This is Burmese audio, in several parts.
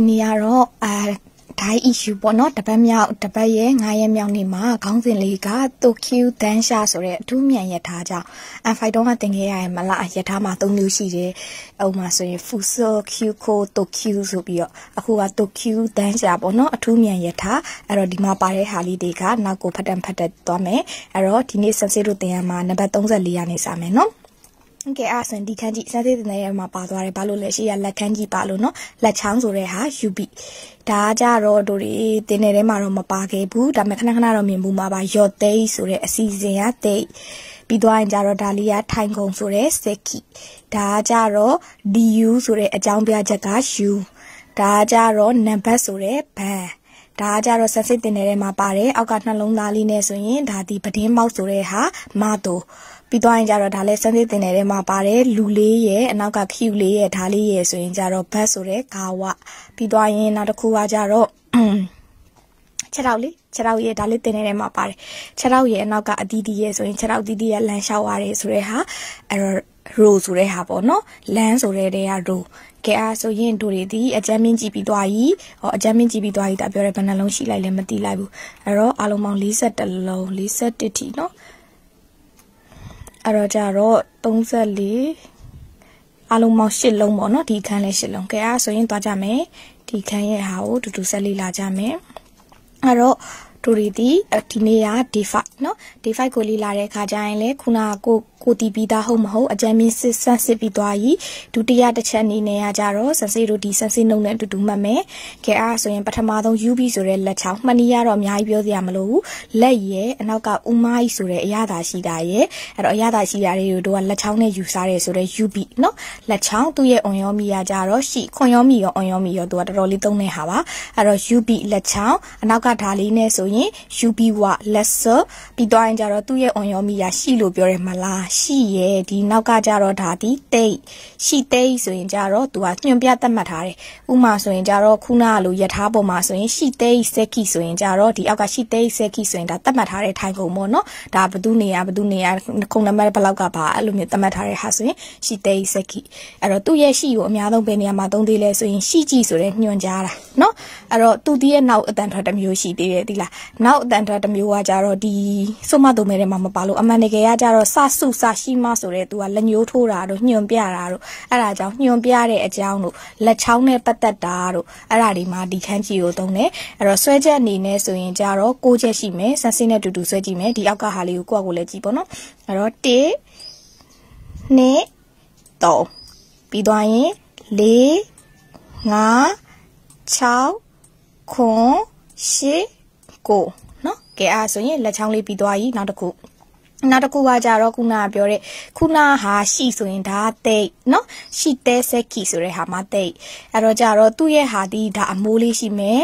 ဒီနေ့ကတော့အာဒိုင်း issue ပေါ့နော်တပတ်မြောက်တပတ်ရဲ့9ရက်မြောက်နေ့မှာခေါင်းစဉ်လေးက Tokyo Dansha ဆိုတဲ့အထူးမြန်ရထားကြောင့် F5 တော့မှတင်ခဲ့ရရင်မလားရထားမှာ၃မျိုးရှိတယ်။ဥပမာဆိုရင် Fuso Kyuko Tokyo ဆိုပြီးတော့အခုက Tokyo Dansha ပေါ့နော်အထူးမြန်ရထားအဲ့တော့ဒီမှာပါတဲ့ဟာလေးတွေကနောက်ကိုဖတ်တန်ဖတ်တက်သွားမယ်။အဲ့တော့ဒီနေ့ Sensei တို့တင်ရမှာနံပါတ်34ရနေစမယ်နော်။โอเคအဲ့ဆိုရင်ဒီခန်းကြီးစမ်းသေးတဲ့နေရာမှာပါသွားတယ်ဘာလို့လဲရှေ့ကလက်ခန်းကြီးပါလို့เนาะလက်ချောင်းဆိုတဲ့ဟာ UB ဒါကြတော့တို့တွေတင်းနေထဲမှာတော့မပါခဲ့ဘူးဒါပေမဲ့ခဏခဏတော့မြင်မှုမှာပါယော့သိဆိုတဲ့အစီအစဉ်ကသိပြီးသွားရင်ကြတော့ဒါလေးကထိုင်ကုန်ဆိုတဲ့စက်ခီဒါကြတော့ DU ဆိုတဲ့အကြောင်းပြချက်က U ဒါကြတော့နံပါတ်ဆိုတဲ့ဘန်ဒါကြတော့ဆက်စစ်တင်တဲ့ထဲမှာပါတယ်အောက်ကနှလုံးသားလေးနဲ့ဆိုရင်ဒါဒီပဒင်းမောက်ဆိုတဲ့ဟာမတော်ပြီးသွားရင်ကြတော့ဒါလည်းစမ်းသေးတင်တယ်ထဲမှာပါတယ်လူလေးရဲ့အနောက်ကခ ्यू လေးရဲ့ဓာလေးရဲ့ဆိုရင်ကြတော့ဘတ်ဆိုတဲ့ဂါဝပြီးသွားရင်နောက်တစ်ခုကကြတော့ခြေထောက်လေးခြေထောက်ရဲ့ဒါလေးတင်နေတယ်မှာပါတယ်ခြေထောက်ရဲ့အနောက်ကအတီးတီးရဲ့ဆိုရင်ခြေထောက်တီးတီးရဲ့လမ်းလျှောက်ရတယ်ဆိုတဲ့ဟာအဲ row ဆိုတဲ့ဟာပေါ့နော်လမ်းဆိုတဲ့တဲ့က row ကဲအားဆိုရင်တို့တွေဒီအကြမ်းမင်းကြည့်ပြီးသွားကြီးဟောအကြမ်းမင်းကြည့်ပြီးသွားကြီးဒါပြောရဲဘယ်နှလုံးရှိလိုက်လဲမသိလိုက်ဘူးအဲ့တော့အလုံးပေါင်း41လုံး41တိနော်အဲ့တော့ကြတော့34အလုံးပေါင်း8လုံးပေါ့နော်ဒီခန်းလေး8လုံးကဲအဲ့ဒါဆိုရင်သွားကြမယ်ဒီခန်းရဲ့ဟာကိုတူတူဆက်လေ့လာကြမယ်အဲ့တော့ဒူရီတီဒီနေ့က D5 เนาะ D5 ကိုလေ့လာတဲ့အခါကျရင်လည်းခုနကကိုကိုတီပြီးသားဟုတ်မဟုတ်အကြံမြင့်စစ်ဆန်းစစ်ပြီးသွားပြီဒုတိယတစ်ချက်အနေနဲ့ကကြတော့ဆန်စစ်တို့ဒီဆန်စစ်နှုတ်နဲ့အတူတူမှတ်မယ်ခဲအားဆိုရင်ပထမဆုံး UB ဆိုတဲ့လက်ချောင်းမှတ်နည်းရတော့အများကြီးပြောစရာမလိုဘူးလက်ရဲ့အနောက်ကဥမိုင်းဆိုတဲ့အရသာရှိတာရဲ့အဲ့တော့အရသာရှိတာတွေကိုတို့ကလက်ချောင်းနဲ့ယူစားတယ်ဆိုတော့ UB เนาะလက်ချောင်းသူ့ရဲ့အွန်ယောမီကကြတော့ရှိခွန်ယောမီရောအွန်ယောမီရောတို့ကတော်တော်လေးသုံးနေတာပါအဲ့တော့ UB လက်ချောင်းအနောက်ကဓာလေးနဲ့ဆိုဆိုရင် UBWA လက်ဆပြီးသွားရင်ကြတော့သူ့ရဲ့အွန်ယောမီယာရှိလို့ပြောရဲမလားရှိရဲ့ဒီနောက်ကကြတော့ဒါဒီတိတ်ရှိတိတ်ဆိုရင်ကြတော့သူကညွန်ပြသတ်မှတ်ထားတယ်ဥမာဆိုရင်ကြတော့ခုနကလိုယထာပေါ်မှာဆိုရင်ရှိတိတ်စက်ခိဆိုရင်ကြတော့ဒီအောက်ကရှိတိတ်စက်ခိဆိုရင်ဒါသတ်မှတ်ထားတဲ့ထိုင်ကုန်ပေါ့နော်ဒါဘသူနေရဘသူနေရခုံနံပါတ်ဘလောက်ကပါအဲ့လိုမျိုးသတ်မှတ်ထားတဲ့ဟာဆိုရင်ရှိတိတ်စက်ခိအဲ့တော့သူ့ရဲ့ရှိကိုအများဆုံးဘယ်နေရာမှာသုံးသေးလဲဆိုရင်ရှိကြည့်ဆိုတဲ့ညွန်ကြားတာနော်အဲ့တော့သူ့ဒီရဲ့နောက်အတန်ထွက်တစ်မျိုးရှိသေးတယ်ဒီလားနောက်အတန်ထွက်တစ်မျိုးကကြတော့ဒီဆိုမတုံမဲထဲမှာမပါလို့အမှန်တကယ်ကကြတော့စဆုစရှိမဆိုတဲ့သူကလက်ညှိုးထိုးတာတို့ညွန်ပြတာတို့အဲ့ဒါကြောင့်ညွန်ပြတဲ့အကြောင်းတို့လက်ချောင်းနဲ့ပတ်သက်တာတို့အဲ့ဒါဒီမှာဒီခန်းကြီးကိုသုံးတယ်အဲ့တော့ဆွဲချက်အနေနဲ့ဆိုရင်ကြတော့ကိုးချက်ရှိမယ်ဆန်စင်းနဲ့တူတူဆွဲကြည့်မယ်ဒီအောက်ကဟာလေးကိုကိုယ့်အကိုလည်းကြည့်ပေါ့နော်အဲ့တော့1 2 3ပြီးသွားရင်4 5 6 9 10ကိုနော်ကဲအားဆိုရင်လက်ချောင်းလေးပြီးသွားပြီနောက်တစ်ခုနောက်တစ်ခုကကြတော့ခုနကပြောတဲ့ခုနဟာရှိဆိုရင်ဒါတိတ်နော်ရှိတဲ့ဆက်ခီဆိုတဲ့ဟာမတိတ်အဲ့တော့ကြတော့သူ့ရဲ့ဟာဒီဒါအမိုးလေးရှိမယ်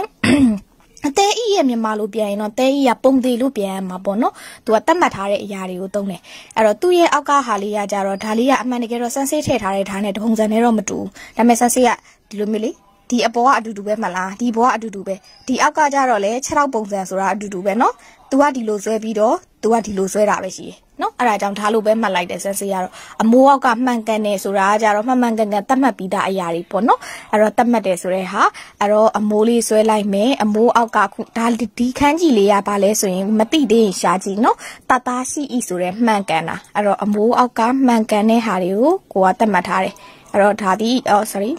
အသေးအီရဲ့မြန်မာလိုပြန်ရင်တော့တဲအီကပုံသေးလို့ပြန်မှာပေါ့နော်။သူကတတ်မှတ်ထားတဲ့အရာတွေကိုသုံးတယ်။အဲ့တော့သူ့ရဲ့အောက်ကဟာလေးကကြတော့ဒါလေးကအမှန်တကယ်တော့စမ်းစစ်ထည့်ထားတဲ့ဓာတ်နဲ့ပုံစံနဲ့တော့မတူဘူး။ဒါပေမဲ့စမ်းစစ်ကဒီလိုမျိုးလေးဒီအပေါ်ကအတူတူပဲမလားဒီဘောကအတူတူပဲဒီအောက်ကကြတော့လေ6ထောက်ပုံစံဆိုတာအတူတူပဲเนาะ तू ကဒီလိုဆွဲပြီးတော့ तू ကဒီလိုဆွဲတာပဲရှိတယ်เนาะအဲ့ဒါကြောင့်ထားလို့ပဲမှတ်လိုက်တယ်ဆန်းစေးကတော့အမိုးအောက်ကမှန်ကန်တယ်ဆိုတာကြတော့မှန်မှန်ကန်ကန်သတ်မှတ်ပြီးသားအရာတွေပေါ့เนาะအဲ့တော့သတ်မှတ်တယ်ဆိုတဲ့ဟာအဲ့တော့အမိုးလေးဆွဲလိုက်မယ်အမိုးအောက်ကခုဒါဒီခန်းကြီးလေးကဘာလဲဆိုရင် မတိသေးရင်ရှားကြည့်เนาะတတားရှိဤဆိုတဲ့မှန်ကန်တာအဲ့တော့အမိုးအောက်ကမှန်ကန်တဲ့ဟာတွေကိုကိုကသတ်မှတ်ထားတယ်အဲ့တော့ဒါဒီအော် sorry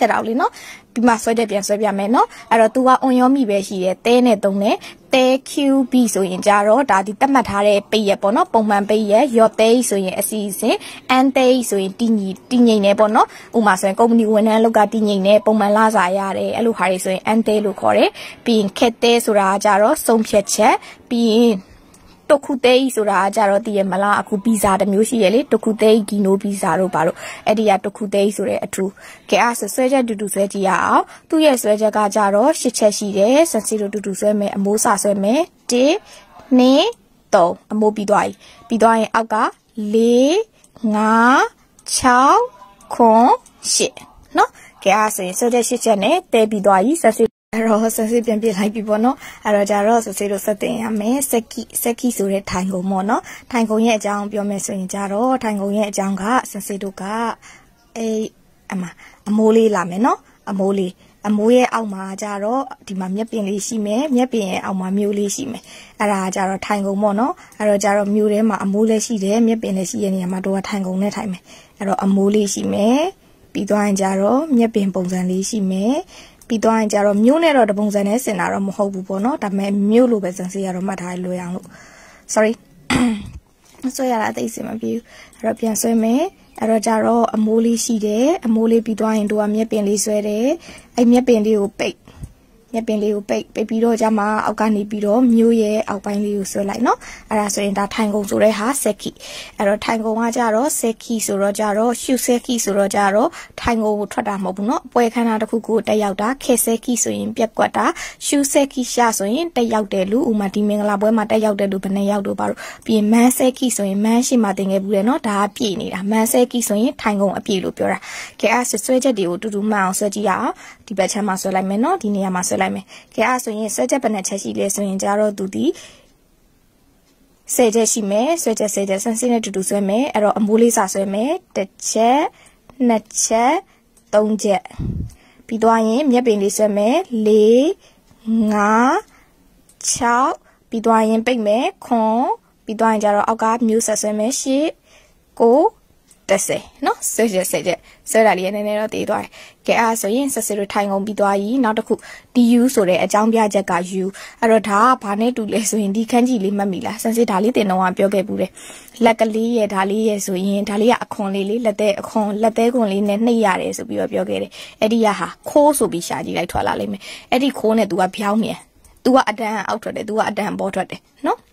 ချက်တာကိုလေနော်ပြီးမှဆွဲချက်ပြန်ဆွဲပြမယ်နော်အဲ့တော့ तू က on ရောမိပဲရှိတယ်တဲနဲ့သုံးတယ်တဲ QB ဆိုရင်ကြတော့ဒါဒီတတ်မှတ်ထားတဲ့ပိတ်ရပေါ့နော်ပုံမှန်ပိတ်ရရော့တဲဆိုရင်အစီအစဉ် and တဲဆိုရင်တည်ညီတည်ငိမ့်နေပေါ့နော်ဥမာဆိုရင်ကုမ္ပဏီဝန်ထမ်းလောက်ကတည်ငိမ့်နေပုံမှန်လစာရတယ်အဲ့လိုဟာတွေဆိုရင် and တဲလို့ခေါ်တယ်ပြီးရင်ခက်တဲဆိုတာကကြတော့ဆုံးဖြတ်ချက်ပြီးရင်တုခုသေးကြီးဆိုတာကကြတော့တည်ရမလားအခုဗီဇာတစ်မျိုးရှိရလေတုခုသေးကြီးဂီနိုဗီဇာတို့ပါတော့အဲ့ဒီကတုခုသေးကြီးဆိုတဲ့အထူးကဲအားဆိုဆွဲချက်တူတူဆွဲကြည့်ရအောင်သူ့ရဲ့ဆွဲချက်ကကြတော့ရှစ်ချက်ရှိတယ်ဆန်စီလိုတူတူဆွဲမယ်အမိုးစာဆွဲမယ်1 2 3အမိုးပြီးသွားပြီပြီးသွားရင်အောက်က4 5 6 9 10เนาะကဲအားဆိုရင်ဆွဲချက်ရှစ်ချက်နဲ့တဲပြီးသွားပြီဆက်စီအဲ့တော့ဆက်စစ်ပြန်ပြလိုက်ပြီပေါ့နော်အဲ့တော့ကြတော့ဆက်စစ်လို့ဆက်တင်ရမယ်ဆက်ကီဆက်ကီဆိုတဲ့ထိုင်ကုန်ပေါ့နော်ထိုင်ကုန်ရဲ့အကြောင်းပြောမယ်ဆိုရင်ကြတော့ထိုင်ကုန်ရဲ့အကြောင်းကဆက်စစ်တို့ကအေးအမအမိုးလေးလာမယ်နော်အမိုးလေးအမိုးရဲ့အောက်မှာကြတော့ဒီမှာမျက်ပင်လေးရှိမယ်မျက်ပင်ရဲ့အောက်မှာမျိုးလေးရှိမယ်အဲ့ဒါကြတော့ထိုင်ကုန်ပေါ့နော်အဲ့တော့ကြတော့မျိုးထဲမှာအမိုးလည်းရှိတယ်မျက်ပင်လည်းရှိတဲ့နေရာမှာတို့ကထိုင်ကုန်နဲ့ထိုင်မယ်အဲ့တော့အမိုးလေးရှိမယ်ပြီးသွားရင်ကြတော့မျက်ပင်ပုံစံလေးရှိမယ်ပြီးသွားရင်ကြတော့မြို့နဲ့တော့တပုံစံနဲ့ဆင်တာတော့မဟုတ်ဘူးပေါ့နော်ဒါပေမဲ့မြို့လိုပဲစံစီရတော့မှတ်ထားလွယ်အောင်လို့ sorry ဆွဲရတာအသိစင်မပြေဘူးအဲ့တော့ပြန်ဆွဲမယ်အဲ့တော့ကြတော့အမိုးလေးရှိတယ်အမိုးလေးပြီးသွားရင်တို့ကမြက်ပင်လေးဆွဲတယ်အဲ့မြက်ပင်လေးကိုပိတ်ညက်ပင်လေးကိုပိတ်ပိတ်ပြီးတော့ကြမှာအောက်ကနေပြီးတော့မြို့ရဲ့အောက်ပိုင်းလေးကိုဆွဲလိုက်နော်အဲ့ဒါဆိုရင်ဒါထိုင်ကုန်ဆိုတဲ့ဟာဆက်ခီအဲ့တော့ထိုင်ကုန်ကကြတော့ဆက်ခီဆိုတော့ကြတော့ရှုဆက်ခီဆိုတော့ကြတော့ထိုင်ကုန်ကိုထွက်တာမဟုတ်ဘူးနော်အပွဲခန်းတာတစ်ခုကိုတက်ရောက်တာခဲဆက်ခီဆိုရင်ပြက်ကွက်တာရှုဆက်ခီရှာဆိုရင်တက်ရောက်တယ်လူဥမာဒီမင်္ဂလာပွဲမှာတက်ရောက်တယ်လူဘယ်နဲ့ရောက်တော့ပါတော့ပြီးရင်မန်းဆက်ခီဆိုရင်မန်းရှိမှတင်ခဲ့ဘူးလေနော်ဒါကပြည့်နေတာမန်းဆက်ခီဆိုရင်ထိုင်ကုန်အပြည့်လို့ပြောတာကဲအဲ့ဆွဲချက်တွေကိုတူတူမှန်အောင်ဆွဲကြည့်ရအောင်ဒီဘက်ချမ်းမှာဆွဲလိုက်မယ်နော်ဒီနေရာမှာဆွဲလိုက်လိုက်မယ်။ကဲအဲ့ဆိုရင်ဆွဲချက်ဘယ်နှချက်ရှိလဲဆိုရင်ကြတော့သူဒီ10ချက်ရှိမယ်ဆွဲချက်10ချက်ဆန်းစင်းနဲ့တူတူဆွဲမယ်အဲ့တော့အမိုးလေးစာဆွဲမယ်တစ်ချက်နှစ်ချက်သုံးချက်ပြီးသွားရင်မြက်ပင်လေးဆွဲမယ်၄၅6ပြီးသွားရင်ပိတ်မယ်ခွန်ပြီးသွားရင်ကြတော့အောက်ကမျိုးဆက်ဆွဲမယ်၈9 30နော်ဆွဲရဆက်ချက်ဆွဲတာလေးနည်းနည်းတော့တည်သွားတယ်။ကဲအားဆိုရင်ဆက်စစ်တို့ထိုင်ကုန်ပြီးသွားပြီ။နောက်တစ်ခု DU ဆိုတဲ့အကြောင်းပြချက်က U အဲ့တော့ဒါကဘာနဲ့တူလဲဆိုရင်ဒီခန်းကြီးလေးမှတ်မိလား။ဆက်စစ်ဒါလေးတင်တော့ပြောခဲ့ဘူးတယ်။လက်ကလေးရဲ့ဒါလေးရဲ့ဆိုရင်ဒါလေးကအခွန်လေးလေးလက်သေးအခွန်လက်သေးခွန်လေးနဲ့နှိပ်ရတယ်ဆိုပြီးတော့ပြောခဲ့တယ်။အဲ့ဒီကဟာခိုးဆိုပြီးရှာကြည့်လိုက်ထွက်လာလိမ့်မယ်။အဲ့ဒီခိုးနဲ့ तू ကဖြောင်းမြန်။ तू ကအတန်အောက်ထွက်တယ် तू ကအတန်ပေါ်ထွက်တယ်နော်။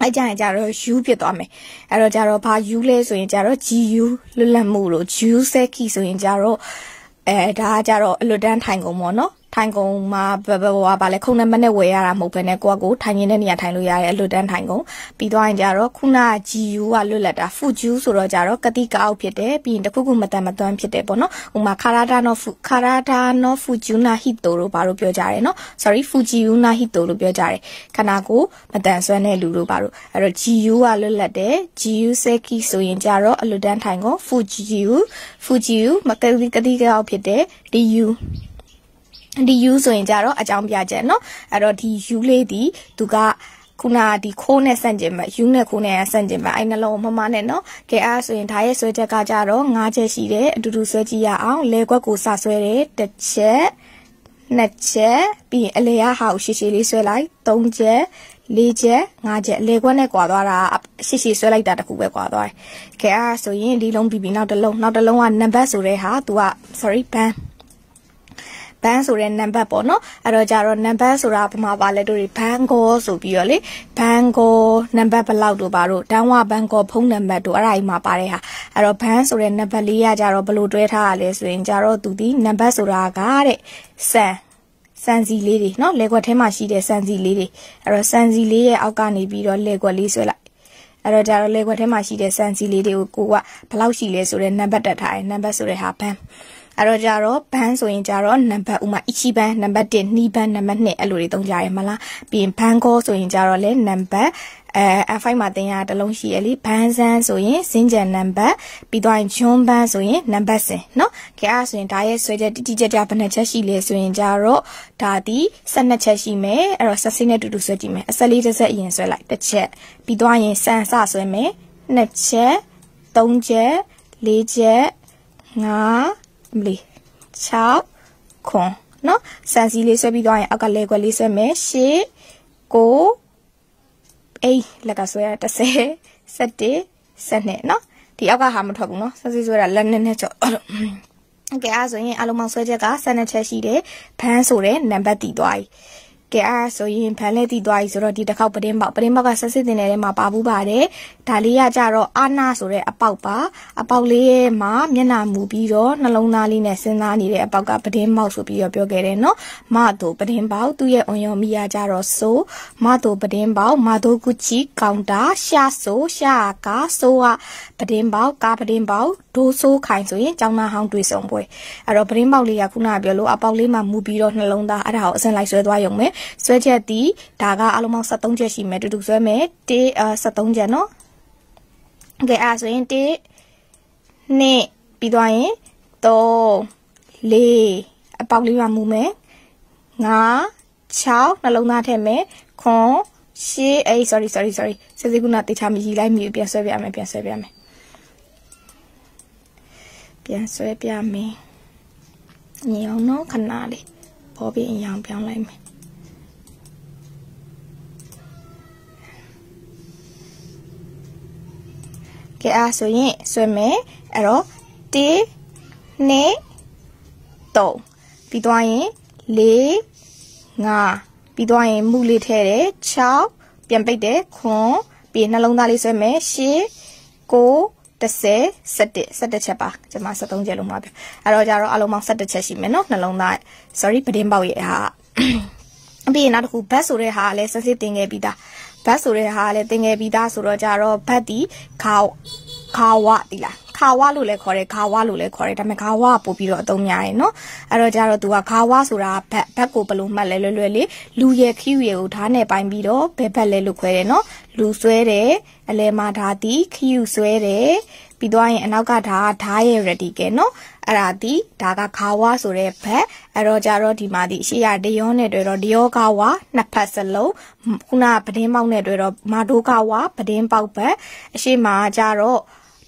အဲ့ကြရင်ကြတော့ u ဖြစ်သွားမယ်အဲ့တော့ကြတော့ဘာ u လဲဆိုရင်ကြတော့ gu လွတ်လပ်မှုလို့ u seki ဆိုရင်ကြတော့အဲဒါကကြတော့အလွတ်တန်းထိုင်ကုန်ပေါ့နော်ထိုင်ကုန်မှာဘဘဝဘာလဲခုနှစ်မိနစ်ဝယ်ရတာမဟုတ်ဘဲနဲ့ကိုကကိုထိုင်နေတဲ့နေရာထိုင်လို့ရတယ်အလွတ်တန်းထိုင်ကုန်ပြီးသွားရင်ကြတော့ခုန GU ကလွတ်လပ်တာ Fuju ဆိုတော့ကြတော့ကတိကအောက်ဖြစ်တယ်ပြီးရင်တခုခုမတန်မသွမ်းဖြစ်တယ်ပေါ့နော်ဥမာ Karada no Fu Karada no Fuju na Hito လို့ဘာလို့ပြောကြတယ်နော် sorry Fujiu na Hito လို့ပြောကြတယ်ခန္ဓာကိုယ်မတန်ဆွမ်းတဲ့လူတို့ဘာလို့အဲ့တော့ GU ကလွတ်လပ်တယ် GU Seki ဆိုရင်ကြတော့အလွတ်တန်းထိုင်ကုန် Fujiu Fujiu မကတိကတိကအောက်ဖြစ်တယ် DU ဒီ U ဆိုရင်ကြတော့အကြောင်းပြချက်เนาะအဲ့တော့ဒီ U လေးဒီသူကခုနဒီခိုးနဲ့ဆန့်ကျင်ဘက်ယူနဲ့ခိုးနဲ့ဆန့်ကျင်ဘက်အဲ့နှလုံးမမနဲ့နော်ကဲအားဆိုရင်ဒါရဲ့ဆွဲချက်ကကြတော့၅ချက်ရှိတယ်အတူတူဆွဲကြည့်ရအောင်လဲခွက်ကိုစဆွဲတယ်တစ်ချက်နှစ်ချက်ပြီးရင်အလေရဟာကိုရှည်ရှည်လေးဆွဲလိုက်၃ချက်၄ချက်၅ချက်အလေခွက်နဲ့ကွာသွားတာရှည်ရှည်ဆွဲလိုက်တာတခုပဲကွာသွားတယ်ကဲအားဆိုရင်ဒီလုံးပြီးပြီးနောက်တစ်လုံးနောက်တစ်လုံးကနံပါတ်ဆိုတဲ့ဟာ तू က sorry ဘန်းဘန်းဆိုတဲ့နံပါတ်ပေါ့နော်အဲ့တော့ကြတော့နံပါတ်ဆိုတာဘာမှပါလဲတို့တွေဘန်ဂေါဆိုပြီးတော့လေဘန်ဂေါနံပါတ်ဘလောက်တို့ပါတို့တန်ဝဘန်ဂေါဖုန်းနံပါတ်တို့အဲ့ဒါကြီးမှာပါတဲ့ဟာအဲ့တော့ဘန်းဆိုတဲ့နံပါတ်လေးကကြတော့ဘလို့တွဲထားရလဲဆိုရင်ကြတော့သူဒီနံပါတ်ဆိုတာကတဲ့စံစံစီလေးတွေเนาะလေခွက်ထဲမှာရှိတဲ့စံစီလေးတွေအဲ့တော့စံစီလေးရဲ့အောက်ကနေပြီးတော့လေခွက်လေးဆွဲလိုက်အဲ့တော့ဒါတော့လေခွက်ထဲမှာရှိတဲ့စံစီလေးတွေကိုကိုကဘလောက်ရှိလဲဆိုတဲ့နံပါတ်တက်ထားတယ်နံပါတ်ဆိုတဲ့ဟာဘန်းအဲ့တော့ကြတော့ဘန်းဆိုရင်ကြတော့နံပါတ်ဥမာအချီဘန်းနံပါတ်1နှီးဘန်းနံပါတ်2အဲ့လိုတွေသုံးကြရမလားပြီးရင်ဘန်းကောဆိုရင်ကြတော့လဲနံပါတ်အဲ F5 မှာတင်ရတလုံးရှိရလေဘန်းဆန်းဆိုရင်စင်ကြံနံပါတ်ပြီးတော့ဂျွန်းဘန်းဆိုရင်နံပါတ်စင်เนาะကြအားဆိုရင်ဒါရဲ့ဆွဲချက်တိတိကျကျဘယ်နှချက်ရှိလဲဆိုရင်ကြတော့ဒါဒီ12ချက်ရှိမယ်အဲ့တော့ဆက်စိနဲ့တူတူဆွဲကြည့်မယ်အဆက်လေးတစ်ဆက်အရင်ဆွဲလိုက်တစ်ချက်ပြီးတော့ရင်စံစဆွဲမယ်နှစ်ချက်သုံးချက်လေးချက်ငါးမလေး6ခွန်နော်စံစီလေးဆွဲပြီးသွားရင်အောက်ကလဲခွက်လေးဆွဲမယ်8 9အေးလက်ကဆွဲရ10 17 12နော်ဒီအောက်ကဟာမထွက်ဘူးနော်စံစီဆွဲတာလက်နဲ့နဲ့ကြော့โอเคအဲဆိုရင်အလုံးပေါင်းဆွဲချက်က7ချက်ရှိတယ်ဘန်းဆိုတဲ့နံပါတ်တည်သွားပြီကဲအားဆိုရင်ဖန်လဲတီသွားပြီဆိုတော့ဒီတစ်ခေါက်ပတင်းပေါက်ပတင်းပေါက်ကဆက်စစ်တင်တဲ့ထဲမှာပါဘူးပါတယ်ဒါလေးကကြတော့အာနာဆိုတဲ့အပေါက်ပါအပေါက်လေးရဲ့မှာမျက်နှာမူပြီးတော့နှလုံးသားလေးနဲ့စဉ်းစားနေတဲ့အပေါက်ကပတင်းပေါက်ဆိုပြီးတော့ပြောခဲ့တယ်နော်မတို့ပတင်းပေါက်သူ့ရဲ့အွန်ယောမီယာကြတော့ဆိုမတို့ပတင်းပေါက်မတို့ကုချီကောင်တာ ရှာဆိုရှာကာဆိုကပတင်းပေါက်ကာပတင်းပေါက်ဒိုးဆိုးခိုင်ဆိုရင်ကျောင်းသားဟောင်းတွေ့ဆုံပွဲအဲ့တော့ပတင်းပေါက်လေးကခုနကပြောလို့အပေါက်လေးမှာမူပြီးတော့နှလုံးသားအဲ့ဒါကိုအစင်လိုက်ဆွဲသွားရုံပဲဆွဲချက်တီးဒါကအလုံးပေါင်း73ချက်ရှိမယ်တူတူဆွဲမယ်တေး73ချက်နော်ကဲအဲ့ဆိုရင်တေးနှစ်ပြီးသွားရင်3 4အပေါက်လေးပါမူမယ်9 6နှလုံးသားထည့်မယ်ခွန်ရှေးအေး sorry sorry sorry စစကုနာတေချာမရီလိုက်မိပြန်ဆွဲပြမယ်ပြန်ဆွဲပြမယ်ပြန်ဆွဲပြမယ်ညောင်းတော့ခဏလေးပေါ်ပြီးအရောင်ပြောင်းလိုက်မယ်ကဲအားဆိုရင်ဆွဲမယ်အဲ့တော့1 2 3ပြီးသွားရင်4 5ပြီးသွားရင်မူလေးထဲတယ်6ပြန်ပိတ်တယ်ခွန်ပြီးနှလုံးသားလေးဆွဲမယ်8 9 10 11 11ချက်ပါကျွန်မ73ချက်လုံးမှာပြအဲ့တော့ကြတော့အလုံးပေါင်း11ချက်ရှိမယ်နော်နှလုံးသား sorry ပဒင်းပေါက်ရဲ့ဟာပြီးရင်နောက်တစ်ခုဘတ်ဆိုတဲ့ဟာလည်းစစ်စစ်တင်ခဲ့ပြီးသားဘတ်ဆိုတဲ့ဟာကလည်းသင်ငယ်ပြီးသားဆိုတော့ကြတော့ဘတ်ဒီခါခါဝတိလားခါဝါလို့လည်းခေါ်တယ်ခါဝါလို့လည်းခေါ်တယ်ဒါပေမဲ့ခါဝါပို့ပြီးတော့အသုံးများတယ်နော်အဲ့တော့ကြတော့သူကခါဝါဆိုတာဘက်ဘက်ကိုဘယ်လိုမှတ်လဲလွယ်လွယ်လေးလူရယ်ခီးရယ်ကိုဓာတ်နဲ့ပိုင်းပြီးတော့ဘက်ဘက်လဲလို့ခွဲတယ်နော်လူဆွဲတယ်အလဲမှာဓာတ်တီခီးယူဆွဲတယ်ပြီးသွားရင်အနောက်ကဒါဓာရဲ့ ready ကဲနော်အဲ့ဒါဒီဒါကခါဝါဆိုတဲ့ဘက်အဲ့တော့ကြတော့ဒီမှာဒီအရှိရတယောနဲ့တွေ့တော့တယောခါဝါနှစ်ဖက်စလုံးခုနပဒင်းပေါက်နဲ့တွေ့တော့မာတိုးခါဝါပဒင်းပေါက်ဘက်အရှိမှာကြတော့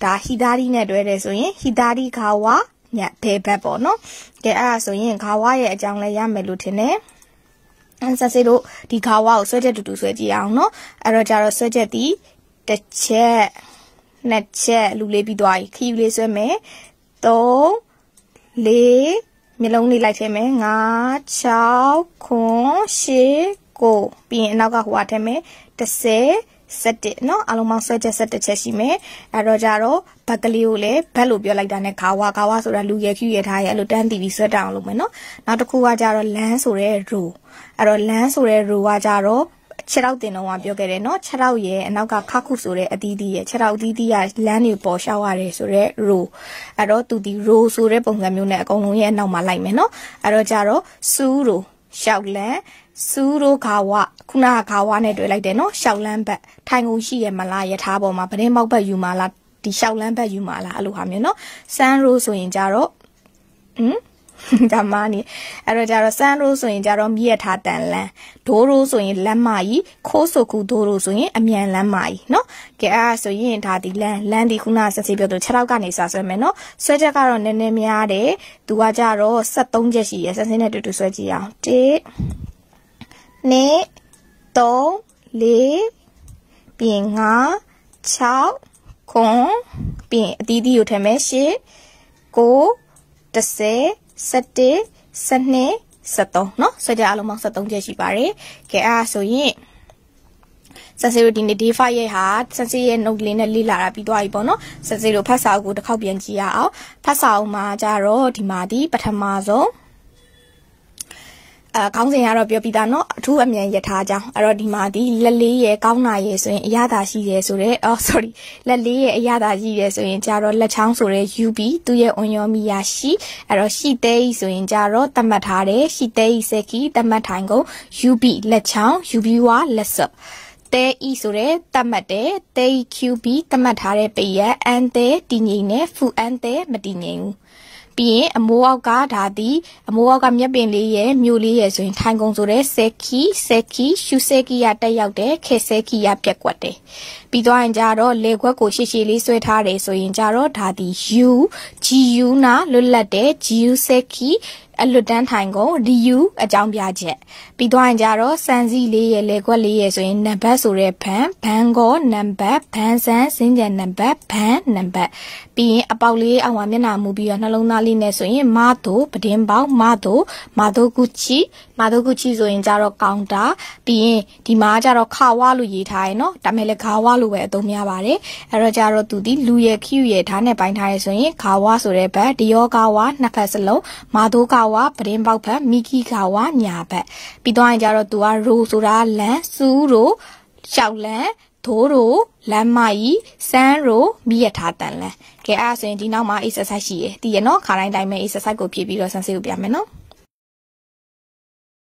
ဒါဟီတာရီနဲ့တွဲတယ်ဆိုရင်ဟီတာရီဂါဝါညဘဲဘက်ပေါ့နော်ကဲအဲ့ဒါဆိုရင်ဂါဝါရဲ့အကြောင်းလဲရမယ်လို့ထင်တယ်အန်ဆာစေတို့ဒီဂါဝါကိုဆွဲချက်တူတူဆွဲကြည့်အောင်နော်အဲ့တော့ကြတော့ဆွဲချက်တီတစ်ချက်နှစ်ချက်လူလေးပြီးသွားပြီခယူလေးဆွဲမယ်3 4မျိုးလုံးလေးလိုက်ထဲမယ်5 6 9 10ကိုပြီးရင်အနောက်ကဟိုအထက်မယ်10 17เนาะအလုံးပေါင်းဆွဲချက်17ချက်ရှိမယ်အဲ့တော့ကြတော့ဘက်ကလေးကိုလည်းဘက်လို့ပြောလိုက်တာနဲ့ခါဝါခါဝါဆိုတာလူရယ်ခူးရယ်ထားရယ်အဲ့လိုတန်းတီးပြီးဆွဲတောင်းလို့မယ်เนาะနောက်တစ်ခုကကြတော့လမ်းဆိုတဲ့ row အဲ့တော့လမ်းဆိုတဲ့ row ကကြတော့ခြေထောက်တင်တော့ပြောခဲ့တယ်เนาะခြေထောက်ရဲ့အနောက်ကခခုဆိုတဲ့အသီးသီးရဲ့ခြေထောက်အသီးသီးကလမ်းတွေပေါ်ရှောက်ရတယ်ဆိုတော့ row အဲ့တော့သူဒီ row ဆိုတဲ့ပုံစံမျိုးနဲ့အကုန်လုံးရဲ့အနောက်မှာလိုက်မယ်เนาะအဲ့တော့ကြတော့ su row ရှောက်လမ်းစူရိုခါဝခုနကခါဝနဲ့တွေ့လိုက်တယ်နော်ရှောက်လန်းဘက်ထိုင်ကုန်ရှိရမလားယထားပေါ်မှာပတင်းမောက်ဘက်ယူမလားဒီရှောက်လန်းဘက်ယူမလားအဲ့လိုဟာမျိုးနော်ဆန်ရိုးဆိုရင်ကြတော့ဟင်ဒါမှနေအဲ့တော့ကြတော့ဆန်ရိုးဆိုရင်ကြတော့မြည့်ရထားတန်လန်းဒိုးရိုးဆိုရင်လမ်းမကြီးခိုးဆိုကူဒိုးရိုးဆိုရင်အမြန်လမ်းမကြီးနော်ကဲအဲ့ဆိုရင်ဒါဒီလမ်းလမ်းဒီခုနဆက်စီပြောသူ6ထောက်ကနေစဆွဲမယ်နော်ဆွဲချက်ကတော့နည်းနည်းများတယ်သူကကြတော့73ချက်ရှိရဆက်စင်းနဲ့တူတူဆွဲကြည့်အောင်1 2 3 4ပြင်5 6ခွန်ပြင်အသီးသီးကိုထည့်မယ်8 9 10 11 12 73เนาะဆက်ကြအလုံးပေါင်း73ချက်ရှိပါတယ်။ကဲအားဆိုရင်ဆန်စီတို့ဒီနေ့ day 5ရဲ့ဟာဆန်စီရဲ့ note လေးနဲ့လေ့လာတာပြီးသွားပြီပေါ့နော်ဆန်စီတို့ဖတ်စာအုပ်ကိုတစ်ခေါက်ပြန်ကြည့်ရအောင်ဖတ်စာအုပ်မှာကြတော့ဒီမှာဒီပထမဆုံးအဲခေါင်းစဉ်ကတော့ပြောပြတာเนาะအထူးအမြန်ယထာကြောင်းအဲ့တော့ဒီမှာဒီလက်လေးရဲ့ကောင်းနာရဲ့ဆိုရင်အရသာရှိရဲ့ဆိုတော့အော် sorry လက်လေးရဲ့အရသာရှိရဲ့ဆိုရင်ကြတော့လက်ချောင်းဆိုရဲ UB သူ့ရဲ့အွန်ယောမီယာရှိအဲ့တော့ရှိသေးဆိုရင်ကြတော့သတ်မှတ်ထားတယ်ရှိသေးစက်ကီသတ်မှတ်ထိုင်ကို UB လက်ချောင်း UB ဝါလက်စော့တဲဤဆိုတဲ့တတ်မှတ်တယ်တဲ QB တတ်မှတ်ထားတဲ့ပေရန်အန်တဲတည်ငြိမ်နေဖူအန်တဲမတည်ငြိမ်ဘူးပြီးရင်အမိုးအောက်ကဒါသည် အမိုးအောက်ကမြက်ပင်လေးရဲ့မြို့လေးရဲ့ဆိုရင်ထိုင်ကုံဆိုတဲ့ဆဲခီဆဲခီရှူဆဲခီရတက်ရောက်တဲ့ခဲဆဲခီရပြက်ကွက်တယ်ပြီးသွားရင်ကြတော့လေခွက်ကိုရှည်ရှည်လေးဆွဲထားတယ်ဆိုရင်ကြတော့ဒါသည် U GU နာလွတ်လပ်တဲ့ GU ဆဲခီအလွတ်တန်းထိုင်ကို DU အကြောင်းပြချက်ပြီးသွားရင်ကြတော့စံစီလေးရဲ့လေခွက်လေးရဲ့ဆိုရင်နံပါတ်ဆိုတဲ့ဘန်ဘန်ကောနံပါတ်ဘန်ဆန်စင်ကြံနံပါတ်ဘန်နံပါတ်ပြီးရင်အပေါက်လေးအောင်မှာမျက်နှာမူပြီးတော့နှလုံးသားလေးနဲ့ဆိုရင်မာတို့ပဒင်းပေါက်မာတို့မာတို့ကုချီမာတို့ကုချီဆိုရင်ကြတော့ကောင်တာပြီးရင်ဒီမှာကြတော့ခဝါလို့ရေးထားရယ်နော်ဒါမဲ့လည်းဂါဝါလို့ပဲအသုံးများပါတယ်အဲ့တော့ကြတော့သူဒီလူရဲ့ခယူရဲ့ဓာတ်နဲ့ပိုင်းထားရယ်ဆိုရင်ဂါဝါဆိုတဲ့ဘက်ဒီယောဂါဝါနှစ်ဖက်စလုံးမာတို့ဂါဝါပဒင်းပေါက်ဘက်မိကီဂါဝါညာဘက်ပြီးတော့ရင်ကြတော့သူကရိုဆိုတာလန်စူရိုရှောက်လန်သိုးရိုလမ်းမကြီးစမ်းရိုမိရထားတန်လန်းကဲအဲ့ဒါဆိုရင်ဒီနောက်မှာ exercise ရှိရယ်တည်ရနော်ခါတိုင်းတိုင်းပဲ exercise ကိုဖြည့်ပြီးတော့ sensei ကိုပြမယ်နော်